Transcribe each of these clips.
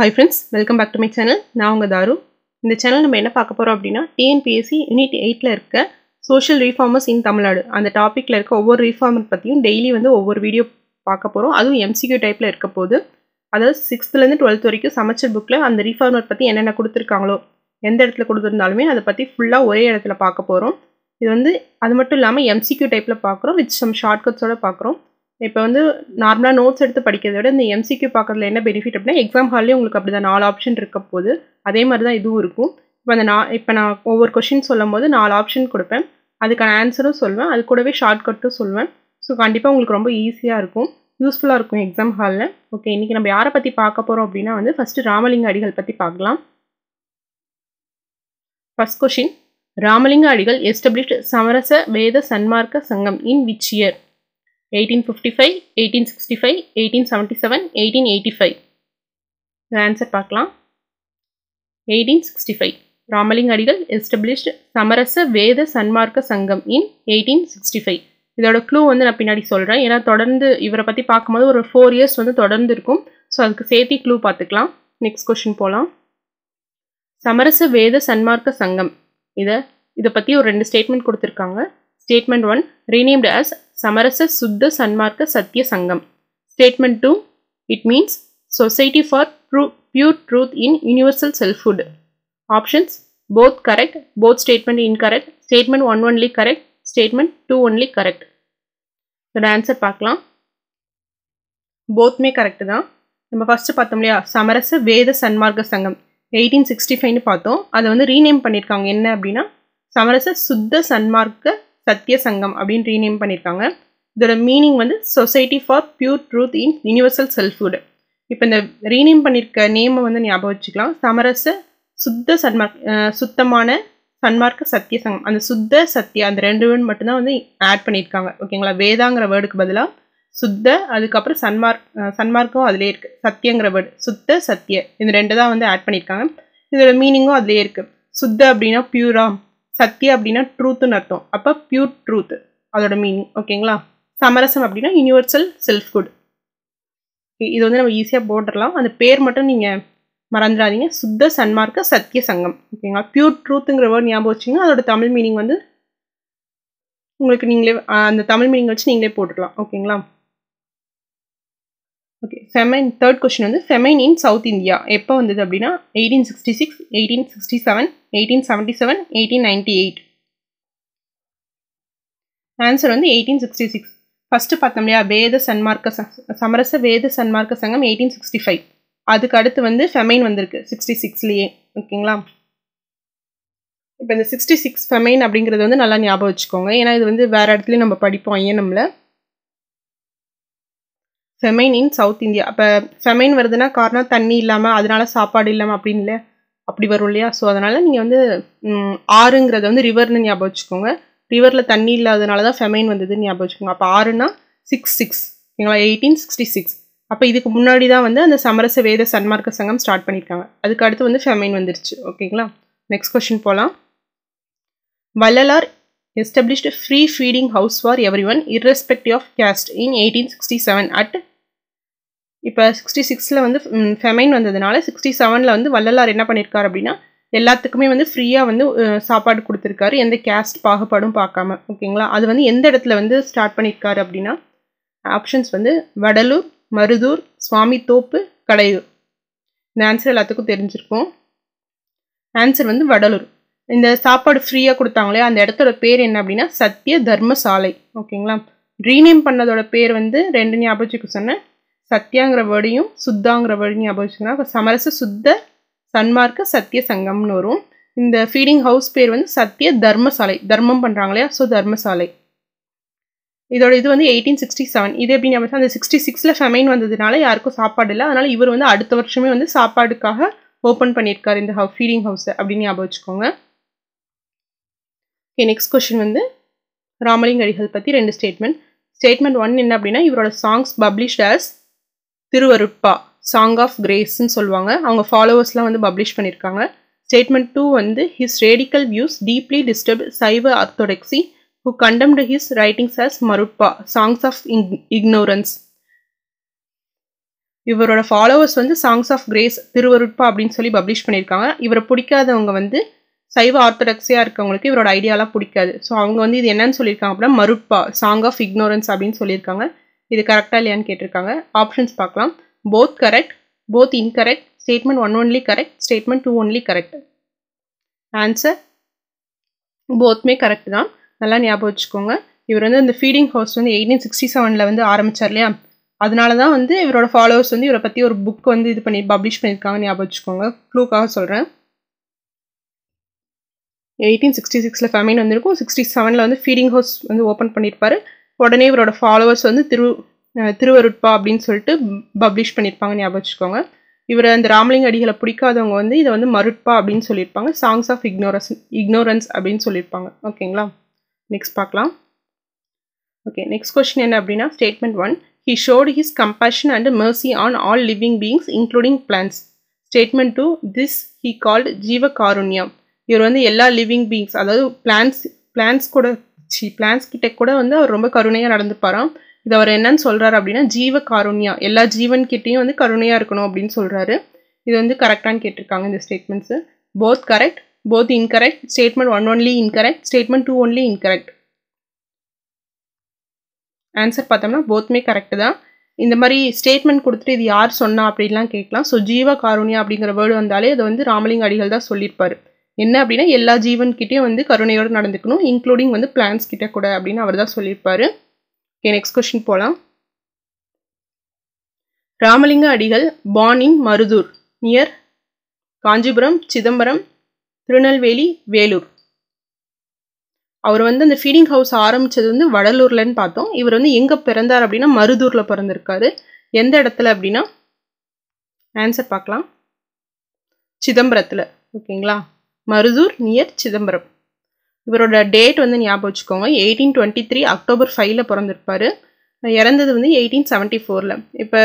hi friends welcome back to my channel நான் உங்கள் தாரு இந்த சேனல் நம்ம என்ன பார்க்க போகிறோம் அப்படின்னா டிஎன்பிஎஸ்சி யூனிட் எயிட்டில் இருக்க சோஷியல் ரீஃபார்மர்ஸ் இன் தமிழ்நாடு அந்த டாப்பிக்கில் இருக்க ஒவ்வொரு ரீஃபார்மர் பற்றியும் டெய்லி வந்து ஒவ்வொரு வீடியோ பார்க்க போகிறோம் அதுவும் எம்சிக்யூ டைப்பில் இருக்க போது அதாவது சிக்ஸ்த்துலேருந்து டுவெல்த் வரைக்கும் சமைச்சர் புக்கில் அந்த ரீஃபார்மர் பற்றி என்னென்ன கொடுத்துருக்காங்களோ எந்த இடத்துல கொடுத்துருந்தாலுமே அதை பற்றி ஃபுல்லாக ஒரே இடத்துல பார்க்க போகிறோம் இது வந்து அது மட்டும் இல்லாமல் எம்சிக்யூ டைப்பில் பார்க்குறோம் வித் சம் ஷார்ட் கட்ஸோடு பார்க்குறோம் இப்போ வந்து நார்மலாக நோட்ஸ் எடுத்து படிக்கிறத விட இந்த எம்சிக்யூ பார்க்குறதுல என்ன பெனிஃபிட் அப்படின்னா எக்ஸாம் ஹாலே உங்களுக்கு அப்படி தான் நாலு ஆப்ஷன் இருக்க போது அதே மாதிரி தான் இதுவும் இருக்கும் இப்போ அந்த நான் இப்போ நான் ஒவ்வொரு கொஷின் சொல்லும் போது நாலு ஆப்ஷன் கொடுப்பேன் அதுக்கான ஆன்சரும் சொல்வேன் அது கூடவே ஷார்ட்கட்டும் சொல்வேன் ஸோ கண்டிப்பாக உங்களுக்கு ரொம்ப ஈஸியாக இருக்கும் யூஸ்ஃபுல்லாக இருக்கும் எக்ஸாம் ஹாலில் ஓகே இன்றைக்கி நம்ம யாரை பற்றி பார்க்க போகிறோம் அப்படின்னா வந்து ஃபஸ்ட்டு ராமலிங்க அடிகள் பற்றி பார்க்கலாம் ஃபஸ்ட் கொஷின் ராமலிங்க அடிகள் எஸ்டபிளிஷ்ட் சமரச Veda Sanmarga Sangam in which year eighteen fifty five eighteen sixty five eighteen seventy seven eighteen eighty five answer பார்க்கலாம் eighteen sixty five Ramaling Adigal established Samarasa Veda Sanmarga Sangam in eighteen sixty five இதோட க்ளூ வந்து நான் பின்னாடி சொல்கிறேன் ஏன்னா தொடர்ந்து இவரை பற்றி பார்க்கும்போது ஒரு ஃபோர் இயர்ஸ் வந்து தொடர்ந்து இருக்கும் ஸோ அதுக்கு சேர்த்தி க்ளூ பார்த்துக்கலாம் நெக்ஸ்ட் கொஷின் போகலாம் சமரச வேத சன்மார்க்க சங்கம் இதை இதை பற்றி ஒரு ரெண்டு ஸ்டேட்மெண்ட் கொடுத்துருக்காங்க ஸ்டேட்மெண்ட் ஒன் ரீநேம்டு ஆஸ் சமரச சுத்த Sanmarga Sathya Sangam statement two it means society for true pure truth in universal selfhood options both correct both statement incorrect statement one only correct statement two only correct இதோட answer பார்க்கலாம் போத்மே correct தான் நம்ம first பார்த்தோம் இல்லையா சமரச வேத சன்மார்க்க சங்கம் எயிட்டீன் சிக்ஸ்டி ஃபைவ்னு பார்த்தோம் அதை வந்து ரீநேம் பண்ணியிருக்காங்க என்ன அப்படின்னா சமரச சுத்த சன்மார்க்க சத்திய சங்கம் அப்படின்னு ரீநேம் பண்ணியிருக்காங்க இதோட மீனிங் வந்து society for pure truth in universal selfhood இப்போ இந்த ரீநேம் பண்ணியிருக்க நேமை வந்து ஞாபகம் வச்சுக்கலாம் சமரச சுத்த சன்மார்க் சுத்தமான சன்மார்க்க சத்திய சங்கம் அந்த சுத்த சத்திய அந்த ரெண்டு வேர்டு மட்டும்தான் வந்து ஆட் பண்ணியிருக்காங்க ஓகேங்களா வேதாங்கிற வேர்டுக்கு பதிலாக சுத்த அதுக்கப்புறம் சன்மார்க் சன்மார்க்கும் அதிலே இருக்குது சத்தியங்கிற வேர்டு சுத்த சத்திய இந்த ரெண்டு தான் வந்து ஆட் பண்ணியிருக்காங்க இதோட மீனிங்கும் அதிலே இருக்குது சுத்த அப்படின்னா பியூரா சத்திய அப்படின்னா ட்ரூத்துன்னு அர்த்தம் அப்போ பியூர் ட்ரூத் அதோட மீனிங் ஓகேங்களா சமரசம் அப்படின்னா யூனிவர்சல் செல்ஃப் குட் இது வந்து நம்ம ஈஸியாக போட்டுடலாம் அந்த பேர் மட்டும் நீங்கள் மறந்துடாதீங்க சுத்த சன்மார்க்க சத்திய சங்கம் ஓகேங்களா பியூர் ட்ரூத்துங்கிற வேர்ட் ஞாபகம் வச்சிங்கன்னா அதோட தமிழ் மீனிங் வந்து உங்களுக்கு நீங்களே அந்த தமிழ் மீனிங் வச்சு நீங்களே போட்டுக்கலாம் ஓகேங்களா ஓகே செமைன் தேர்ட் கொஸ்டின் வந்து செமைன் இன் சவுத் இந்தியா எப்போ வந்தது அப்படின்னா eighteen sixty six eighteen sixty seven eighteen seventy seven eighteen ninety eight answer வந்து எயிட்டீன் சிக்ஸ்டி சிக்ஸ் ஃபஸ்ட்டு பார்த்தோம் இல்லையா வேத சன்மார்க்க சமரச வேத சன்மார்க்க சங்கம் எயிட்டீன் சிக்ஸ்டி ஃபைவ் அதுக்கு அடுத்து வந்து ஃபெமைன் வந்திருக்கு சிக்ஸ்டி சிக்ஸ்லேயே ஓகேங்களா இப்போ இந்த சிக்ஸ்டி சிக்ஸ் ஃபெமைன் அப்படிங்கிறது வந்து நல்லா ஞாபகம் வச்சுக்கோங்க ஏன்னா இது வந்து வேறு இடத்துலையும் நம்ம படிப்போம் ஐஎன்எம்மில் ஃபெமைன் இன் சவுத் இந்தியா அப்போ ஃபெமைன் வருதுன்னா காரணம் தண்ணி இல்லாமல் அதனால சாப்பாடு இல்லாமல் அப்படின்னு இல்லை அப்படி வரும் இல்லையா ஸோ அதனால் நீங்கள் வந்து ஆறுங்கிறத வந்து ரிவர்னு ஞாபகம் வச்சுக்கோங்க ரிவரில் தண்ணி இல்லாதனால தான் ஃபெமைன் வந்ததுன்னு ஞாபகம் வச்சுக்கோங்க அப்போ ஆறுனா சிக்ஸ் சிக்ஸ் ஓகேங்களா எயிட்டீன் சிக்ஸ்டி சிக்ஸ் அப்போ இதுக்கு முன்னாடி தான் வந்து அந்த சமரச வேத சன்மார்க்க சங்கம் ஸ்டார்ட் பண்ணியிருக்காங்க அதுக்கு அடுத்து வந்து ஃபெமைன் வந்துருச்சு ஓகேங்களா நெக்ஸ்ட் கொஷின் போகலாம் Vallalar established free feeding house for everyone irrespective of caste in eighteen sixty seven at இப்போ சிக்ஸ்டி சிக்ஸில் வந்து ஃபெமைன் வந்ததுனால சிக்ஸ்டி செவனில் வந்து வள்ளலார் என்ன பண்ணியிருக்காரு அப்படின்னா எல்லாத்துக்குமே வந்து ஃப்ரீயாக வந்து சாப்பாடு கொடுத்துருக்காரு எந்த கேஸ்ட் பாகுபாடும் பார்க்காம ஓகேங்களா அது வந்து எந்த இடத்துல வந்து ஸ்டார்ட் பண்ணியிருக்காரு அப்படின்னா ஆப்ஷன்ஸ் வந்து வடலூர் மருதூர் சுவாமி தோப்பு கடையூர் இந்த ஆன்சர் எல்லாத்துக்கும் தெரிஞ்சிருக்கும் ஆன்சர் வந்து வடலூர் இந்த சாப்பாடு ஃப்ரீயாக கொடுத்தாங்களே அந்த இடத்தோட பேர் என்ன அப்படின்னா சத்திய தர்மசாலை ஓகேங்களா ரீநேம் பண்ணதோட பேர் வந்து ரெண்டு ஞாபகத்துக்கு சொன்னேன் சத்யாங்கிற வேர்டையும் சுத்தாங்கிற வேர்டையும் ஞாபகம் சமரச சுத்த சன்மார்க்க சத்திய சங்கம்னு வரும் இந்த ஃபீடிங் ஹவுஸ் பேர் வந்து சத்திய தர்மசாலை தர்மம் பண்ணுறாங்க இல்லையா ஸோ தர்மசாலை இதோட இது வந்து எயிட்டீன் சிக்ஸ்டி செவன் இது அப்படின்னு அந்த சிக்ஸ்டி சிக்ஸில் ஃபெமைன் வந்ததுனால யாருக்கும் சாப்பாடு இல்லை அதனால் இவர் வந்து அடுத்த வருஷமே வந்து சாப்பாடுக்காக ஓப்பன் பண்ணியிருக்கார் இந்த ஹவு ஃபீடிங் ஹவுஸை அப்படின்னு ஞாபகம் வச்சுக்கோங்க ஓகே நெக்ஸ்ட் கொஷின் வந்து ராமலிங்க அடிகள் பற்றி ரெண்டு ஸ்டேட்மெண்ட் ஸ்டேட்மெண்ட் ஒன் என்ன அப்படின்னா இவரோட songs published Thiruvarutpa song of கிரேஸ்ன்னு சொல்லுவாங்க அவங்க ஃபாலோவர்ஸ்லாம் வந்து பப்ளிஷ் பண்ணியிருக்காங்க ஸ்டேட்மெண்ட் டூ வந்து his radical views deeply disturb Saiva orthodoxy who condemned his writings as Marutpa songs of இக் இக்னோரன்ஸ் இவரோட ஃபாலோவர்ஸ் வந்து சாங்ஸ் ஆஃப் கிரேஸ் திருவருட்பா அப்படின்னு சொல்லி பப்ளிஷ் பண்ணியிருக்காங்க இவரை பிடிக்காதவங்க வந்து சைவ ஆர்த்தடாக்ஸியாக இருக்கவங்களுக்கு இவரோட ஐடியாலாம் பிடிக்காது ஸோ அவங்க வந்து இது என்னன்னு சொல்லியிருக்காங்க அப்படின்னா மருட்பா சாங் ஆஃப் இக்னோரன்ஸ் அப்படின்னு சொல்லியிருக்காங்க இது கரெக்டாக இல்லையான்னு கேட்டிருக்காங்க ஆப்ஷன்ஸ் பார்க்கலாம் both correct both incorrect statement one only correct statement two only correct answer போத்துமே கரெக்ட் தான் நல்லா ஞாபகம் வச்சுக்கோங்க இவர் வந்து அந்த ஃபீடிங் ஹவுஸ் வந்து எயிட்டீன் சிக்ஸ்டி செவனில் வந்து ஆரம்பித்தார் இல்லையா அதனால தான் வந்து இவரோட ஃபாலோவர்ஸ் வந்து இவரை பற்றி ஒரு புக் வந்து இது பண்ணி பப்ளிஷ் பண்ணியிருக்காங்க ஞாபகம் வச்சுக்கோங்க க்ளூக்காக சொல்கிறேன் எயிட்டீன் சிக்ஸ்டி சிக்ஸில் ஃபேமின் வந்திருக்கும் சிக்ஸ்டி செவனில் வந்து ஃபீடிங் ஹவுஸ் வந்து ஓப்பன் பண்ணியிருப்பாரு உடனே இவரோட ஃபாலோவர்ஸ் வந்து திரு திருவருட்பா அப்படின்னு சொல்லிட்டு பப்ளிஷ் பண்ணியிருப்பாங்க ஞாபகம் வச்சுக்கோங்க இவர் அந்த ராமலிங்க அடிகளை பிடிக்காதவங்க வந்து இதை வந்து மருட்பா அப்படின்னு சொல்லியிருப்பாங்க சாங்ஸ் ஆஃப் இக்னோரஸ் இக்னோரன்ஸ் அப்படின்னு சொல்லியிருப்பாங்க ஓகேங்களா நெக்ஸ்ட் பார்க்கலாம் ஓகே நெக்ஸ்ட் கொஸ்டின் என்ன அப்படின்னா statement one he showed his compassion and mercy on all living beings including plants statement two this he called Jeeva Karunyam இவர் வந்து எல்லா லிவிங் பீயிங்ஸ் அதாவது பிளான்ஸ் பிளான்ஸ் கூட சி பிளான்ஸ் கிட்ட கூட வந்து அவர் ரொம்ப கருணையாக நடந்துப்பாராம் இது அவர் என்னன்னு சொல்கிறார் அப்படின்னா ஜீவ காருண்யா எல்லா ஜீவன் கிட்டேயும் வந்து கருணையாக இருக்கணும் அப்படின்னு சொல்கிறாரு இது வந்து கரெக்டானு கேட்டிருக்காங்க இந்த statements both correct both incorrect statement one only incorrect statement two only incorrect answer பார்த்தோம்னா போத்மே கரெக்டு தான் இந்த மாதிரி ஸ்டேட்மெண்ட் கொடுத்துட்டு இது யார் சொன்னா அப்படின்லாம் கேட்கலாம் ஸோ ஜீவ காருண்யா அப்படிங்கிற வேர்டு வந்தாலே அதை வந்து ராமலிங்க அடிகள் தான் சொல்லியிருப்பாரு என்ன அப்படின்னா எல்லா ஜீவன்கிட்டையும் வந்து கருணையோடு நடந்துக்கணும் இன்க்ளூடிங் வந்து பிளான்ஸ் கிட்ட கூட அப்படின்னு அவர் தான் சொல்லியிருப்பார் ஓகே நெக்ஸ்ட் கொஸ்டின் போகலாம் ராமலிங்க அடிகள் பானின் மருதூர் நியர் காஞ்சிபுரம் சிதம்பரம் திருநெல்வேலி வேலூர் அவர் வந்து அந்த ஃபீடிங் ஹவுஸ் ஆரம்பித்தது வந்து வடலூர்லன்னு பார்த்தோம் இவர் வந்து எங்கே பிறந்தார் அப்படின்னா மருதூரில் பிறந்திருக்காரு எந்த இடத்துல அப்படின்னா ஆன்சர் பார்க்கலாம் சிதம்பரத்தில் ஓகேங்களா மருதூர் நியர் சிதம்பரம் இவரோட டேட் வந்து ஞாபகம் வச்சுக்கோங்க எயிட்டீன் டுவெண்ட்டி த்ரீ அக்டோபர் ஃபைவ்ல பிறந்திருப்பார் இறந்தது வந்து எயிட்டீன் செவன்ட்டி ஃபோரில் இப்போ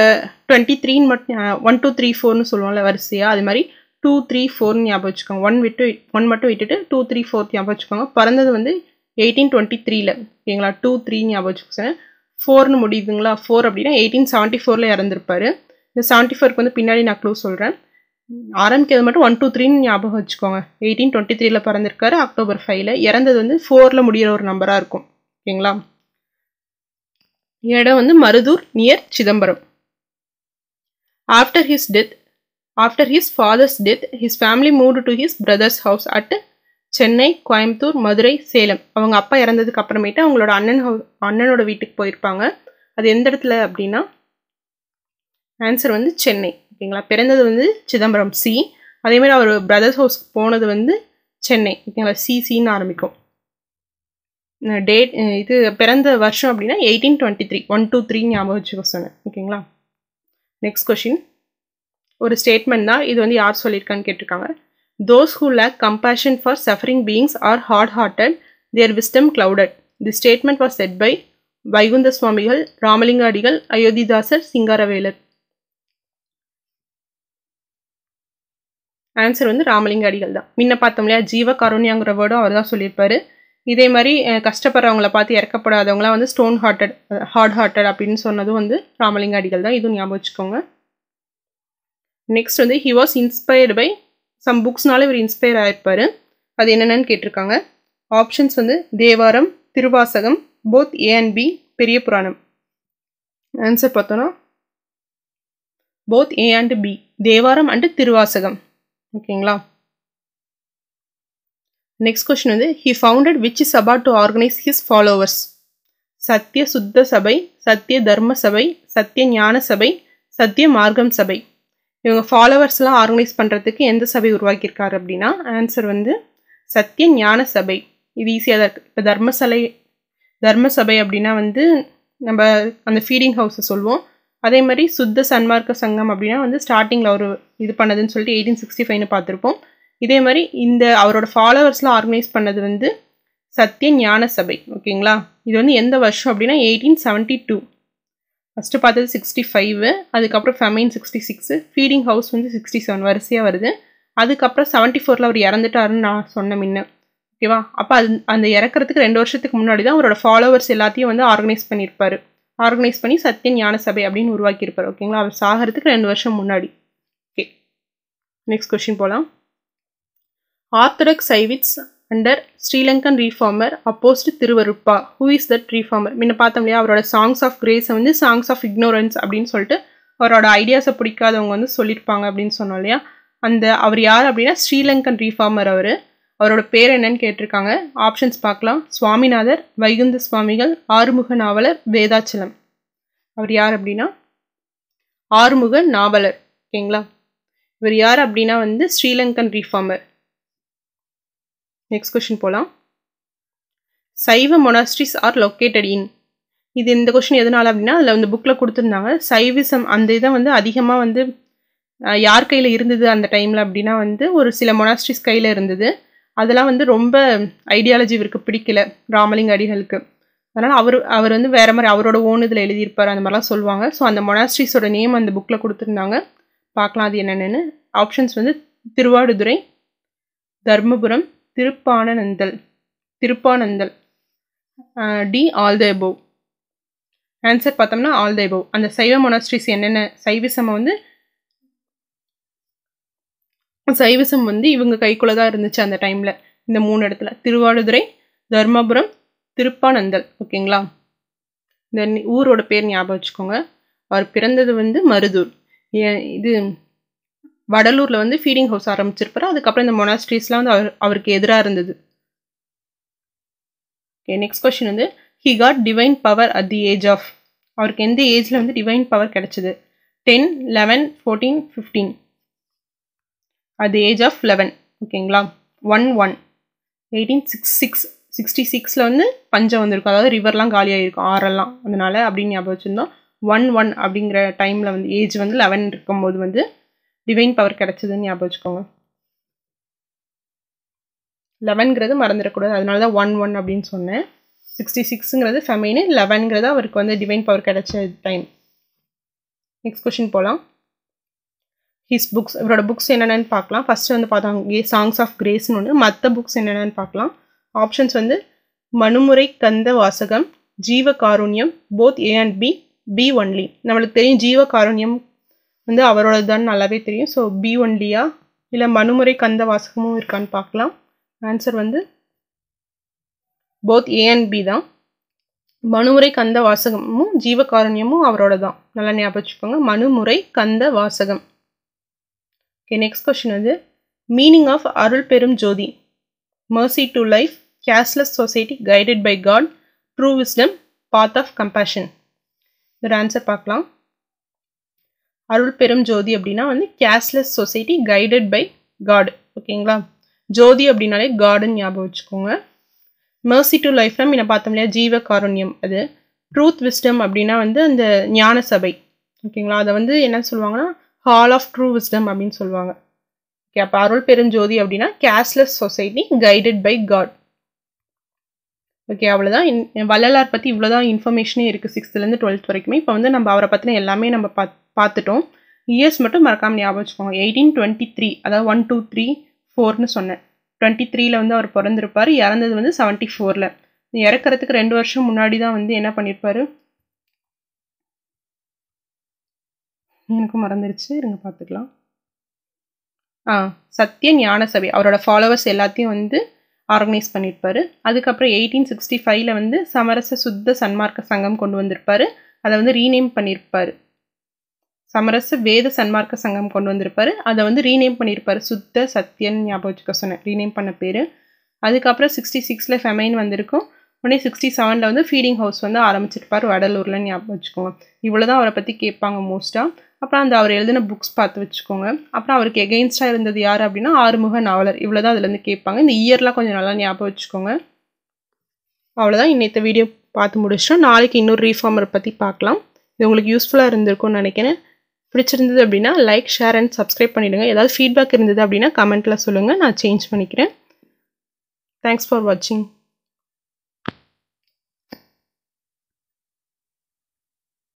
டுவெண்ட்டி த்ரீன்னு மட்டும் ஒன் டூ த்ரீ ஃபோர்னு சொல்லுவோம்ல வரிசையாக அது மாதிரி டூ த்ரீ ஃபோர்னு ஞாபகம் வச்சுக்கோங்க ஒன் விட்டு ஒன் மட்டும் விட்டுட்டு டூ த்ரீ ஃபோர் ஞாபகம் வச்சுக்கோங்க பிறந்தது வந்து எயிட்டீன் டுவெண்ட்டி த்ரீல ஓகேங்களா டூ த்ரீ ஞாபகம் வச்சுக்கோங்க ஃபோர்னு முடியுதுங்களா ஃபோர் அப்படின்னா எயிட்டீன் செவன்ட்டி ஃபோரில் இறந்துருப்பார் இந்த செவன்ட்டி ஃபோருக்கு வந்து பின்னாடி நான் க்ளூ சொல்கிறேன் ஆரம்பிக்கிறது மட்டும் ஒன் டூ த்ரீன்னு ஞாபகம் வச்சுக்கோங்க எயிட்டீன் டுவெண்ட்டி த்ரீல பிறந்திருக்காரு அக்டோபர் ஃபைவ்ல இறந்தது வந்து ஃபோரில் முடிகிற ஒரு நம்பராக இருக்கும் ஓகேங்களா இடம் வந்து Marudur near Chidambaram after his death after his father's death his family move to his brother's house at Chennai Coimbatore Madurai Salem அவங்க அப்பா இறந்ததுக்கு அப்புறமேட்டு அவங்களோட அண்ணன் ஹவு அண்ணனோட வீட்டுக்கு போயிருப்பாங்க அது எந்த இடத்துல அப்படின்னா ஆன்சர் வந்து சென்னை ஓகேங்களா பிறந்தது வந்து சிதம்பரம் சி அதேமாதிரி அவர் பிரதர்ஸ் ஹவுஸ் போனது வந்து சென்னை ஓகேங்களா சிசின்னு ஆரம்பிக்கும் டேட் இது பிறந்த வருஷம் அப்படின்னா eighteen twenty three one two three ஞாபகம் வச்சுக்க சொன்னேன் ஓகேங்களா நெக்ஸ்ட் கொஷின் ஒரு ஸ்டேட்மெண்ட் தான் இது வந்து யார் சொல்லியிருக்கான்னு கேட்டிருக்காங்க those who lack compassion for suffering beings are hard hearted their wisdom clouded the statement was said by Vaikunda Swamigal Ramalingadigal அடிகள் அயோத்திதாசர் சிங்காரவேலர் ஆன்சர் வந்து ராமலிங்க அடிகள் தான் முன்ன பார்த்தோம் இல்லையா ஜீவ கருணியாங்கிற வேர்டும் அவர் தான் சொல்லியிருப்பாரு இதே மாதிரி கஷ்டப்படுறவங்கள பார்த்து இறக்கப்படாதவங்களாம் வந்து ஸ்டோன் ஹார்ட்டட் ஹார்ட் ஹார்ட்டட் அப்படின்னு சொன்னதும் வந்து ராமலிங்க அடிகள் தான் இதுவும் ஞாபகம் வச்சுக்கோங்க நெக்ஸ்ட் வந்து he was inspired by some புக்ஸ்னால இவர் இன்ஸ்பயர் ஆகிருப்பார் அது என்னென்னு கேட்டிருக்காங்க ஆப்ஷன்ஸ் வந்து Thevaram Thiruvasagam both A and B Periya Puranam answer பார்த்தோன்னா both A and B Thevaram and Thiruvasagam ஓகேங்களா நெக்ஸ்ட் கொஸ்டின் வந்து he founded which sabha to organise his followers Sathya Suddha சபை சத்திய தர்ம சபை சத்திய ஞான சபை சத்திய மார்க்கம் சபை இவங்க ஃபாலோவர்ஸ்லாம் ஆர்கனைஸ் பண்ணுறதுக்கு எந்த சபை உருவாக்கியிருக்காரு அப்படின்னா ஆன்சர் வந்து சத்திய ஞான சபை இது ஈஸியாக தான் இருக்குது இப்போ தர்மசலை தர்ம சபை அப்படின்னா வந்து நம்ம அந்த ஃபீடிங் ஹவுஸை சொல்லுவோம் அதே மாதிரி சுத்த சன்மார்க்க சங்கம் அப்படின்னா வந்து ஸ்டார்டிங்கில் அவர் இது பண்ணதுன்னு சொல்லிட்டு எயிட்டீன் சிக்ஸ்டி ஃபைவ்னு பார்த்துருப்போம் இதே மாதிரி இந்த அவரோட ஃபாலோவர்ஸ்லாம் ஆர்கனைஸ் பண்ணது வந்து சத்திய ஞான சபை ஓகேங்களா இது வந்து எந்த வருஷம் அப்படின்னா எயிட்டீன் செவன்ட்டி டூ ஃபஸ்ட்டு பார்த்தது சிக்ஸ்டி ஃபைவு அதுக்கப்புறம் famine sixty six feeding house வந்து சிக்ஸ்டி செவன் வரிசையாக வருது அதுக்கப்புறம் செவன்ட்டி ஃபோரில் அவர் இறந்துட்டாருன்னு நான் சொன்ன முன்ன ஓகேவா அப்போ அது அந்த இறக்கிறதுக்கு ரெண்டு வருஷத்துக்கு முன்னாடி தான் அவரோட ஃபாலோவர்ஸ் எல்லாத்தையும் வந்து ஆர்கனைஸ் பண்ணியிருப்பார் ஆர்கனைஸ் பண்ணி சத்திய ஞான சபை அப்படின்னு உருவாக்கியிருப்பார் ஓகேங்களா அவர் சாகிறதுக்கு ரெண்டு வருஷம் முன்னாடி ஓகே நெக்ஸ்ட் கொஷின் போகலாம் orthodox Saivites under Sri Lankan reformer opposed Thiruvarutpa who is that reformer முன்ன பார்த்தோம் இல்லையா அவரோட சாங்ஸ் ஆஃப் கிரேஸை வந்து சாங்ஸ் ஆஃப் இக்னோரன்ஸ் அப்படின்னு சொல்லிட்டு அவரோட ஐடியாஸை பிடிக்காதவங்க வந்து சொல்லியிருப்பாங்க அப்படின்னு சொன்னோம் இல்லையா அந்த அவர் யார் அப்படின்னா ஸ்ரீலங்கன் ரீஃபார்மர் அவர் அவரோட பேர் என்னன்னு கேட்டிருக்காங்க ஆப்ஷன்ஸ் பார்க்கலாம் சுவாமிநாதர் வைகுந்த சுவாமிகள் ஆறுமுக நாவலர் வேதாச்சலம் அவர் யார் அப்படின்னா ஆறுமுக நாவலர் ஓகேங்களா இவர் யார் அப்படின்னா வந்து ஸ்ரீலங்கன் ரீஃபார்மர் நெக்ஸ்ட் கொஷின் போகலாம் சைவ மொனாஸ்ட்ரிஸ் ஆர் லொக்கேட்டட் இன் இது இந்த கொஷின் எதனால் அப்படின்னா அதில் வந்து புக்கில் கொடுத்துருந்தாங்க சைவிசம் அந்த இதை வந்து அதிகமாக வந்து யார் கையில் இருந்தது அந்த டைமில் அப்படின்னா வந்து ஒரு சில மொனாஸ்ட்ரிஸ் கையில் இருந்தது அதெல்லாம் வந்து ரொம்ப ஐடியாலஜி இவருக்கு பிடிக்கல ராமலிங்க அடிகளுக்கு அதனால் அவர் அவர் வந்து வேறு மாதிரி அவரோட ஓன் இதில் எழுதியிருப்பார் அந்த மாதிரிலாம் சொல்லுவாங்க ஸோ அந்த மொனாஸ்ட்ரிஸோட நேம் அந்த புக்கில் கொடுத்துருந்தாங்க பார்க்கலாம் அது என்னென்னு ஆப்ஷன்ஸ் வந்து Thiruvaduthurai Dharmapuram Thiruppanandal Thiruppanandal D all the answer பார்த்தோம்னா ஆல் த அந்த சைவ மொனாஸ்ட்ரிஸ் என்னென்ன சைவிசம் வந்து சைவசம் வந்து இவங்க கைக்குள்ளே தான் இருந்துச்சு அந்த டைமில் இந்த மூணு இடத்துல திருவாடுதுறை தர்மபுரம் திருப்பானந்தல் ஓகேங்களா இந்த ஊரோட பேர் ஞாபகம் வச்சுக்கோங்க அவர் பிறந்தது வந்து மருதூர் இது வடலூரில் வந்து ஃபீடிங் ஹவுஸ் ஆரம்பிச்சிருப்பாரு அதுக்கப்புறம் இந்த மொனாஸ்ட்ரீஸ்லாம் வந்து அவர் அவருக்கு எதிராக இருந்தது ஓகே நெக்ஸ்ட் கொஷின் வந்து he got divine power at the age of அவருக்கு எந்த ஏஜில் வந்து டிவைன் பவர் கிடச்சிது ten eleven fourteen fifteen at the age of eleven ஓகேங்களா one one eighteen six six sixty சிக்ஸில் வந்து பஞ்சம் வந்திருக்கும் அதாவது ரிவர்லாம் காலியாகிருக்கும் ஆறெல்லாம் அதனால் அப்படின்னு ஞாபகம் வச்சுருந்தோம் ஒன் ஒன் அப்படிங்கிற டைமில் வந்து ஏஜ் வந்து லெவன் இருக்கும்போது வந்து டிவைன் பவர் கிடச்சிதுன்னு ஞாபகம் வச்சுக்கோங்க லெவன்கிறது மறந்துடக்கூடாது அதனால தான் ஒன் ஒன் அப்படின்னு சொன்னேன் சிக்ஸ்டி சிக்ஸுங்கிறது ஃபெமைனு லெவன்கிறது அவருக்கு வந்து டிவைன் பவர் கிடச்ச டைம் நெக்ஸ்ட் கொஷின் போகலாம் ஹிஸ் புக்ஸ் இவரோட புக்ஸ் என்னென்னு பார்க்கலாம் ஃபஸ்ட்டு வந்து பார்த்தோம் சாங்ஸ் ஆஃப் கிரேஸ்னு ஒன்று மற்ற புக்ஸ் என்னென்னு பார்க்கலாம் ஆப்ஷன்ஸ் வந்து மனுமுறை Kanda Vasagam Jeeva Karunyam both A and B B only நம்மளுக்கு தெரியும் ஜீவ காருண்யம் வந்து அவரோட தான் நல்லாவே தெரியும் ஸோ பி ஒன்லியா இல்லை மனுமுறை கந்த வாசகமும் இருக்கான்னு பார்க்கலாம் ஆன்சர் வந்து போத் ஏ அண்ட் பி தான் மனுமுறை கந்த வாசகமும் ஜீவகாருண்யமும் அவரோட தான் நல்லா ஞாபகம் வச்சுக்கோங்க Manumurai Kanda Vasagam okay next question வந்து meaning of Arul Perum Jothi mercy to life cashless society guided by god true wisdom path of compassion இதோட ஆன்சர் பார்க்கலாம் அருள் பெரும் ஜோதி அப்படின்னா வந்து cashless society guided by god ஓகேங்களா ஜோதி அப்படின்னாலே காடுன்னு ஞாபகம் வச்சுக்கோங்க மர்சி டு லைஃப்னா நம்ம பார்த்தோம் இல்லையா ஜீவ காருண்யம் அது ட்ரூத் விஸ்டம் அப்படின்னா வந்து அந்த ஞான சபை ஓகேங்களா அதை வந்து என்ன சொல்லுவாங்கன்னா ஹால் ஆஃப் ட்ரூ விஸ்டம் அப்படின்னு சொல்லுவாங்க ஓகே அப்போ அருள் பெருஞ்சோதி அப்படின்னா cashless society guided by god okay அவ்வளோதான் இன் வள்ளலார் பற்றி இவ்வளோதான் இன்ஃபர்மேஷனே இருக்குது சிக்ஸ்த்துலேருந்து டுவெல்த் வரைக்குமே இப்போ வந்து நம்ம அவரை பற்றின எல்லாமே நம்ம பா பார்த்துட்டோம் இயர்ஸ் மட்டும் மறக்காமல் ஞாபகம் வச்சுக்கோங்க எயிட்டீன் டுவெண்ட்டி த்ரீ அதாவது ஒன் டூ த்ரீ ஃபோர்னு சொன்னேன் டுவெண்ட்டி த்ரீல வந்து அவர் பிறந்திருப்பார் இறந்தது வந்து செவன்ட்டி ஃபோரில் இறக்கிறதுக்கு ரெண்டு வருஷம் முன்னாடி தான் வந்து என்ன பண்ணியிருப்பார் எனக்கும் மறந்துருச்சு இருங்க பார்த்துக்கலாம் ஆ சத்திய ஞான சபை அவரோட ஃபாலோவர்ஸ் எல்லாத்தையும் வந்து ஆர்கனைஸ் பண்ணியிருப்பார் அதுக்கப்புறம் எயிட்டீன் சிக்ஸ்டி ஃபைவ்ல வந்து சமரச சுத்த சன்மார்க்க சங்கம் கொண்டு வந்திருப்பார் அதை வந்து ரீநேம் பண்ணியிருப்பார் சமரச வேத சன்மார்க்க சங்கம் கொண்டு வந்திருப்பார் அதை வந்து ரீநேம் பண்ணியிருப்பார் சுத்த சத்யன் ஞாபகம் வச்சுக்க சொன்னேன் ரீநேம் பண்ண பேர் அதுக்கப்புறம் சிக்ஸ்டி சிக்ஸில் ஃபெமைன் வந்திருக்கும் உடனே சிக்ஸ்டி செவனில் வந்து ஃபீடிங் ஹவுஸ் வந்து ஆரம்பிச்சிருப்பார் வடலூரில் ஞாபகம் வச்சுக்கோங்க இவ்வளோ தான் அவரை பற்றி கேட்பாங்க மோஸ்ட்டாக அப்புறம் அந்த அவர் எழுதின புக்ஸ் பார்த்து வச்சுக்கோங்க அப்புறம் அவருக்கு எகெயின்ஸ்டாக இருந்தது யார் அப்படின்னா ஆறுமுக நாவலர் இவ்வளோ தான் அதுலேருந்து கேட்பாங்க இந்த இயர்லாம் கொஞ்சம் நல்லா ஞாபகம் வச்சுக்கோங்க அவ்வளோதான் இன்னைத்த வீடியோ பார்த்து முடிச்சிட்டோம் நாளைக்கு இன்னொரு ரீஃபார்மரை பற்றி பார்க்கலாம் இது உங்களுக்கு யூஸ்ஃபுல்லாக இருந்திருக்கும்னு நினைக்கிறேன் பிடிச்சிருந்தது அப்படின்னா லைக் ஷேர் அண்ட் சப்ஸ்கிரைப் பண்ணிவிடுங்க ஏதாவது ஃபீட்பேக் இருந்தது அப்படின்னா கமெண்ட்டில் சொல்லுங்கள் நான் சேஞ்ச் பண்ணிக்கிறேன் தேங்க்ஸ் ஃபார் வாட்சிங்